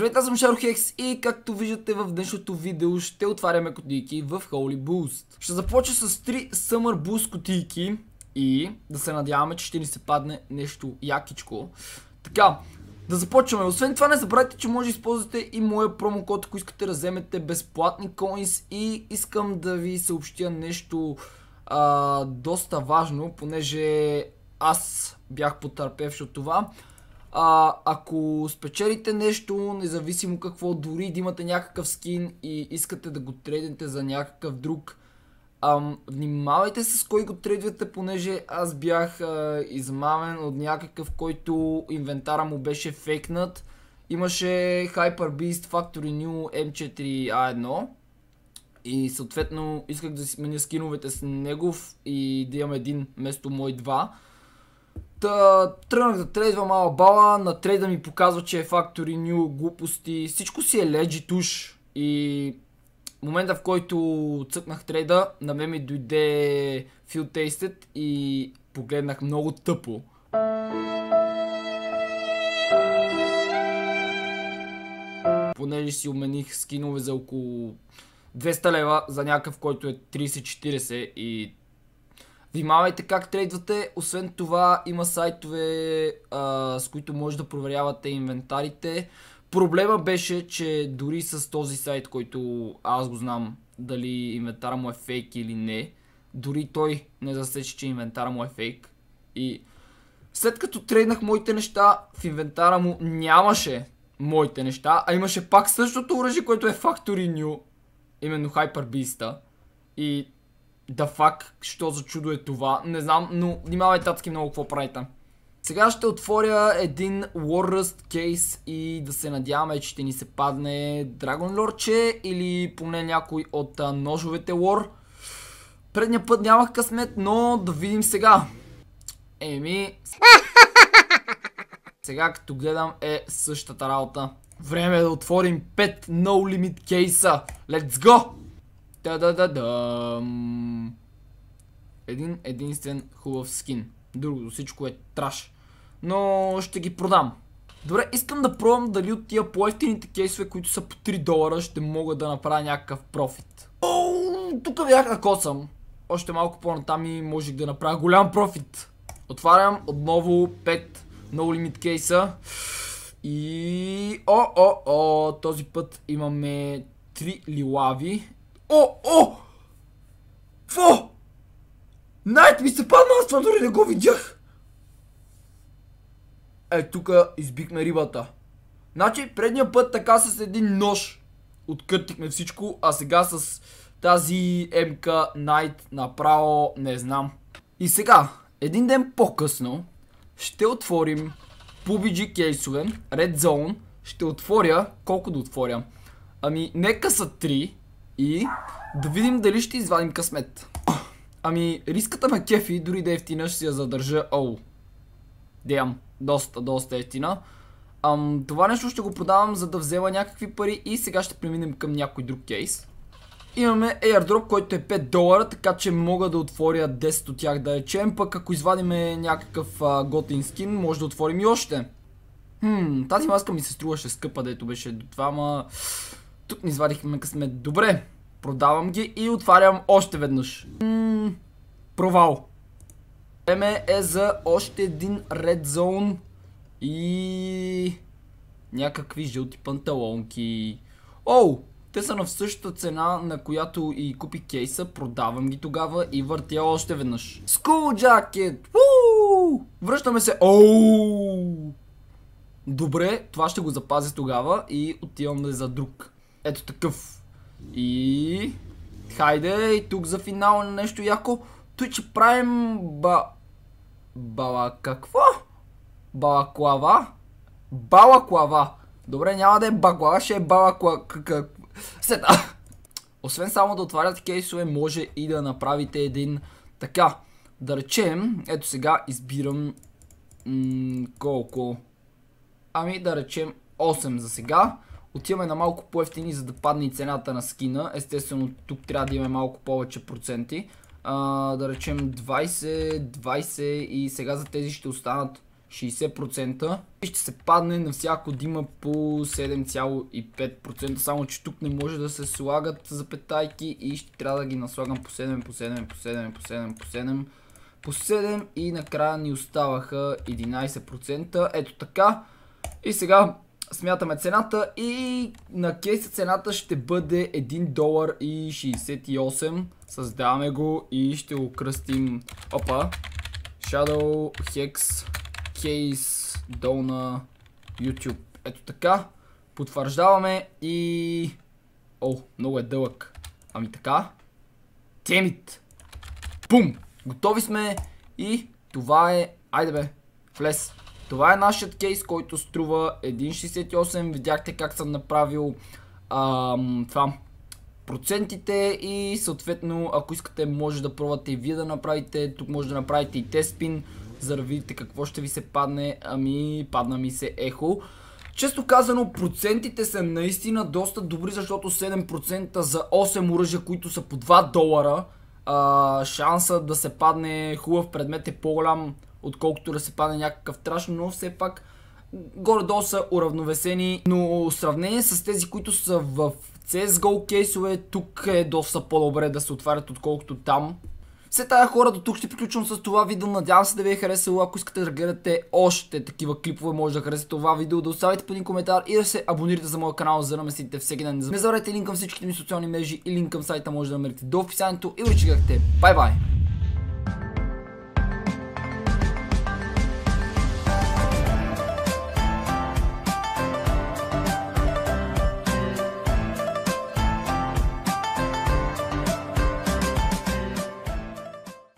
Здравейте, аз съм Шарохекс и както виждате в днешното видео ще отваряме кутийки в Holy Boost. Ще започва с 3 Summer Boost кутийки и да се надяваме, че ще ни се падне нещо якичко. Така, да започваме. Освен това не забравяйте, че може да използвате и моя промокод, ако искате да вземете безплатни коинс и искам да ви съобщя нещо доста важно, понеже аз бях потърпев от това. А, ако спечелите нещо, независимо какво, дори да имате някакъв скин и искате да го трейдете за някакъв друг, ам, внимавайте с кой го трейдвате, понеже аз бях а, измамен от някакъв, който инвентара му беше фейкнат. Имаше Hyper Beast Factory New M4A1 и съответно исках да си сменя скиновете с негов и да имам един вместо мой два. Та, тръгнах да трейдвам мала бала, на трейда ми показва, че е фактори, ню, глупости, всичко си е леджи туш. И момента в който цъкнах трейда, на мен ми дойде Field Tasted и погледнах много тъпо. Понеже си умених скинове за около 200 лева за някакъв, който е 30-40 и Внимавайте как трейдвате. Освен това има сайтове, а, с които може да проверявате инвентарите. Проблема беше, че дори с този сайт, който аз го знам дали инвентара му е фейк или не, дори той не засече, че инвентара му е фейк. И след като трейднах моите неща, в инвентара му нямаше моите неща, а имаше пак същото оръжие, което е Factory New, именно Hyper Beast. И да фак, що за чудо е това? Не знам, но внимавай татски много какво прави там. Сега ще отворя един Warrust кейс и да се надяваме, че ще ни се падне Dragon Lordче или поне някой от ножовете War. Предния път нямах късмет, но да видим сега. Еми... Сега като гледам е същата работа. Време е да отворим 5 No Limit кейса. Let's go! Та да да да. Един единствен хубав скин. Другото всичко е траш. Но ще ги продам. Добре, искам да пробвам дали от тия по-ефтините кейсове, които са по 3 долара, ще мога да направя някакъв профит. Оу, тук бях на косъм. Още малко по-натам и можех да направя голям профит. Отварям отново 5 No Limit кейса. И... О, о, о, този път имаме 3 лилави О, о! Кво? Найт ми се падна, аз това дори не го видях. Е, тук избихме рибата. Значи, предния път така с един нож откъртихме всичко, а сега с тази МК Найт направо не знам. И сега, един ден по-късно, ще отворим PUBG кейсове, Red Zone, ще отворя, колко да отворя? Ами, нека са три и да видим дали ще извадим късмет. Ами, риската на кефи, дори да е ефтина, ще си я задържа. Оу. Дям, доста, доста ефтина. Ам, това нещо ще го продавам, за да взема някакви пари и сега ще преминем към някой друг кейс. Имаме airdrop, който е 5 долара, така че мога да отворя 10 от тях да речем, пък ако извадиме някакъв а, готин скин, може да отворим и още. Хм, тази маска ми се струваше скъпа, дето беше до това, ама... Тук ни извадихме късмет. Добре, продавам ги и отварям още веднъж. Ммм, провал. Време е за още един Red Zone и някакви жълти панталонки. Оу, те са на същата цена, на която и купи кейса, продавам ги тогава и въртя още веднъж. School Jacket! Връщаме се! Оу! Добре, това ще го запази тогава и отивам за друг. Ето такъв. И... Хайде, и тук за финал на нещо яко. Той, че правим ба... Бала какво? Балаклава? Балаклава. Добре, няма да е баклава, ще е балакла... Сета! Освен само да отварят кейсове, може и да направите един... Така, да речем, ето сега избирам... колко? Ами да речем 8 за сега. Отиваме на малко по-ефтини, за да падне и цената на скина. Естествено, тук трябва да имаме малко повече проценти. А, да речем 20, 20 и сега за тези ще останат 60% и ще се падне на всяко дима по 7,5%, само че тук не може да се слагат запетайки и ще трябва да ги наслагам по 7, по 7, по 7, по 7, по 7, по 7 и накрая ни оставаха 11%. Ето така. И сега смятаме цената и на кейса цената ще бъде 1 долар и 68. Създаваме го и ще го кръстим. Опа. Shadow Hex Case долна YouTube. Ето така. Потвърждаваме и... О, много е дълъг. Ами така. Темит. Бум. Готови сме и това е... Айде бе. Влез. Това е нашият кейс, който струва 1.68. Видяхте как съм направил ам, това процентите и съответно, ако искате, може да пробвате и вие да направите. Тук може да направите и тестпин, за да видите какво ще ви се падне. Ами, падна ми се ехо. Често казано, процентите са наистина доста добри, защото 7% за 8 оръжия, които са по 2 долара, а, шанса да се падне хубав предмет е по-голям отколкото да се пада някакъв траш, но все пак горе-долу са уравновесени, но в сравнение с тези, които са в CSGO кейсове, тук е доста по-добре да се отварят, отколкото там. Все тая хора до тук ще приключвам с това видео. Надявам се да ви е харесало. Ако искате да гледате още такива клипове, може да харесате това видео, да оставите по един коментар и да се абонирате за моя канал, за да ме следите всеки ден. Не забравяйте линк към всичките ми социални мрежи и линк към сайта може да намерите до описанието и вече Бай бай!